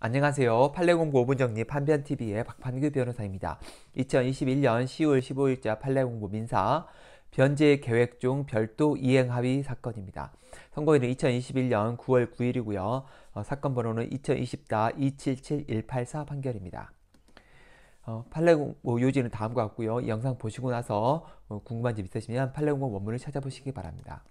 안녕하세요. 판례공부 5분 정리 판변TV의 박판규 변호사입니다. 2021년 10월 15일자 판례공부 민사 변제 계획 중 별도 이행 합의 사건입니다. 선고일은 2021년 9월 9일이고요. 어, 사건 번호는 2020-277184 판결입니다. 어, 판례공부 요지는 다음과 같고요. 영상 보시고 나서 어, 궁금한 점 있으시면 판례공부 원문을 찾아보시기 바랍니다.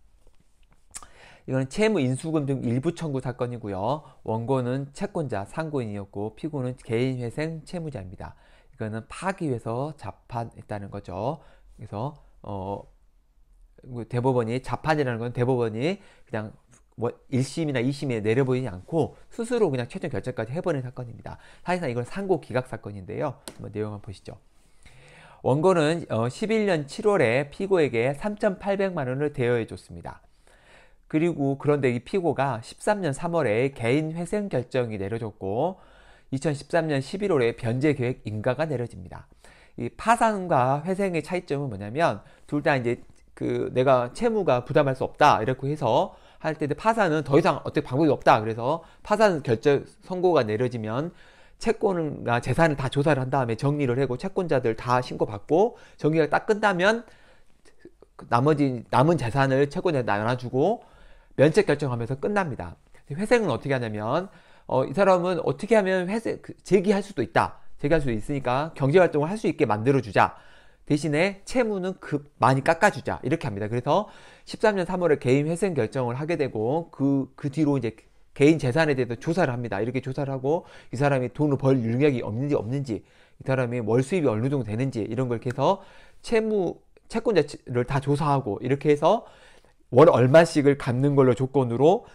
이거는 채무 인수금 등 일부 청구 사건이고요. 원고는 채권자 상고인이었고 피고는 개인회생 채무자입니다. 이거는 파기해서 위 자판했다는 거죠. 그래서 어 그 대법원이 자판이라는 건 대법원이 그냥 뭐 1심이나 2심에 내려보이지 않고 스스로 그냥 최종 결정까지 해버린 사건입니다. 사실상 이건 상고 기각 사건인데요. 한번 내용 한번 보시죠. 원고는 11년 어, 7월에 피고에게 3,800만 원을 대여해 줬습니다. 그리고 그런데 이 피고가 13년 3월에 개인 회생 결정이 내려졌고 2013년 11월에 변제 계획 인가가 내려집니다. 이 파산과 회생의 차이점은 뭐냐면 둘 다 이제 그 내가 채무가 부담할 수 없다 이렇게 해서 할때 파산은 더 이상 어떻게 방법이 없다 그래서 파산 결정 선고가 내려지면 채권과 재산을 다 조사를 한 다음에 정리를 하고 채권자들 다 신고받고 정리가 딱 끝나면 그 나머지 남은 재산을 채권자에 나눠주고 면책 결정하면서 끝납니다. 회생은 어떻게 하냐면 어, 이 사람은 어떻게 하면 회생 그, 제기할 수도 있다. 제기할 수도 있으니까 경제 활동을 할 수 있게 만들어 주자. 대신에 채무는 급 많이 깎아주자 이렇게 합니다. 그래서 13년 3월에 개인 회생 결정을 하게 되고 그그 그 뒤로 이제 개인 재산에 대해서 조사를 합니다. 이렇게 조사를 하고 이 사람이 돈을 벌 능력이 없는지 없는지 이 사람이 월 수입이 어느 정도 되는지 이런 걸 해서 채무 채권자를 다 조사하고 이렇게 해서 월 얼마씩을 갚는 걸로 조건으로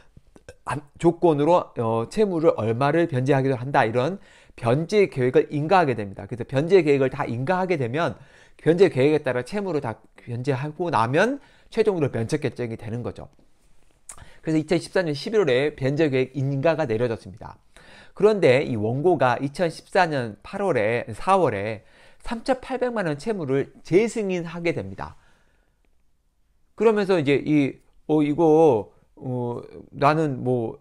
조건으로 어, 채무를 얼마를 변제하기도 한다 이런 변제 계획을 인가하게 됩니다. 그래서 변제 계획을 다 인가하게 되면 변제 계획에 따라 채무를 다 변제하고 나면 최종으로 면책 결정이 되는 거죠. 그래서 2014년 11월에 변제 계획 인가가 내려졌습니다. 그런데 이 원고가 2014년 8월에 4월에 3,800만 원 채무를 재승인하게 됩니다. 그러면서 이제 이, 어, 이거, 어, 나는 뭐,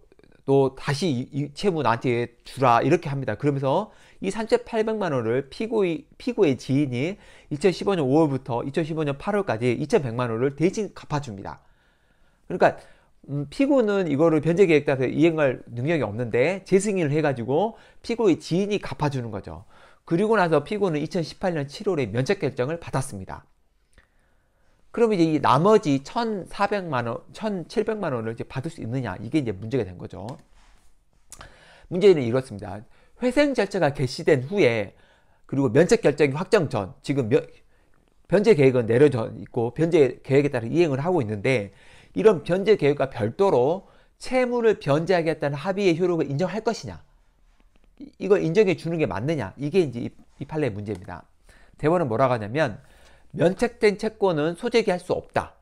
너 다시 이, 이 채무 나한테 주라. 이렇게 합니다. 그러면서 이 3,800만 원을 피고의, 피고의 지인이 2015년 5월부터 2015년 8월까지 2,100만 원을 대신 갚아줍니다. 그러니까, 음, 피고는 이거를 변제 계획 따라서 이행할 능력이 없는데 재승인을 해가지고 피고의 지인이 갚아주는 거죠. 그리고 나서 피고는 2018년 7월에 면책 결정을 받았습니다. 그러면 이제 이 나머지 1,400만 원, 1,700만 원을 이제 받을 수 있느냐 이게 이제 문제가 된 거죠. 문제는 이렇습니다. 회생 절차가 개시된 후에 그리고 면책 결정이 확정 전 지금 면, 변제 계획은 내려져 있고 변제 계획에 따라 이행을 하고 있는데 이런 변제 계획과 별도로 채무를 변제하겠다는 합의의 효력을 인정할 것이냐 이걸 인정해 주는 게 맞느냐 이게 이제 이, 이 판례의 문제입니다. 대법원은 뭐라고 하냐면 면책된 채권은 소재기할 수 없다.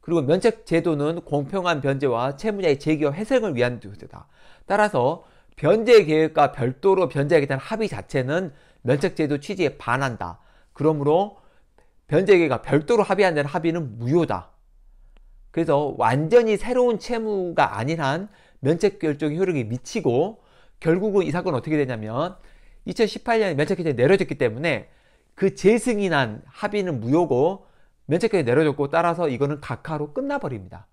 그리고 면책 제도는 공평한 변제와 채무자의 재기와 회생을 위한 제도다. 따라서 변제 계획과 별도로 변제하에 대한 합의 자체는 면책 제도 취지에 반한다. 그러므로 변제 계획과 별도로 합의한 다는 합의는 무효다. 그래서 완전히 새로운 채무가 아닌 한 면책 결정의 효력이 미치고 결국은 이 사건은 어떻게 되냐면 2018년에 면책결정이 내려졌기 때문에 그 재승이 난 합의는 무효고 면책까지 내려졌고 따라서 이거는 각하로 끝나버립니다.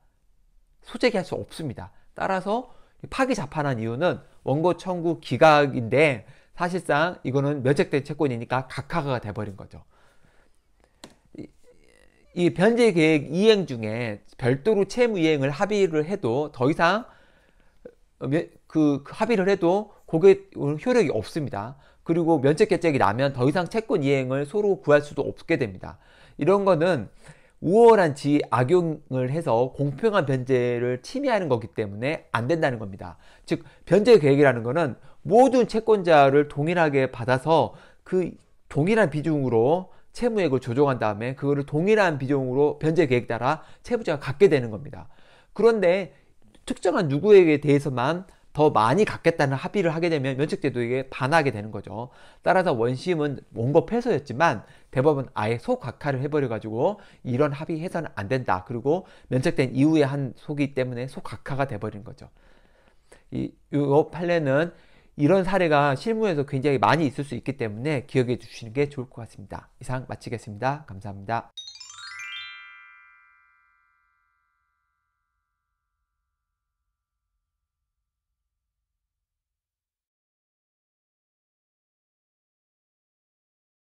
소재기 할수 없습니다. 따라서 파기자판한 이유는 원고 청구 기각인데 사실상 이거는 면책된 채권이니까 각하가 돼버린 거죠. 이 변제 계획 이행 중에 별도로 채무 이행을 합의를 해도 더 이상 어, 그, 그 합의를 해도 그게 효력이 없습니다. 그리고 면책 결정이 나면 더 이상 채권 이행을 서로 구할 수도 없게 됩니다. 이런 거는 우월한 지 악용을 해서 공평한 변제를 침해하는 거기 때문에 안 된다는 겁니다. 즉 변제 계획이라는 거는 모든 채권자를 동일하게 받아서 그 동일한 비중으로 채무액을 조정한 다음에 그거를 동일한 비중으로 변제 계획 따라 채무자가 갖게 되는 겁니다. 그런데 특정한 누구에게 대해서만 더 많이 갖겠다는 합의를 하게 되면 면책제도에 반하게 되는 거죠. 따라서 원심은 원고 패소였지만 대법은 아예 속각하를 해버려가지고 이런 합의 해서는 안 된다. 그리고 면책된 이후에 한 속이 때문에 속각하가 돼버린 거죠. 이, 이 판례는 이런 사례가 실무에서 굉장히 많이 있을 수 있기 때문에 기억해 주시는 게 좋을 것 같습니다. 이상 마치겠습니다. 감사합니다.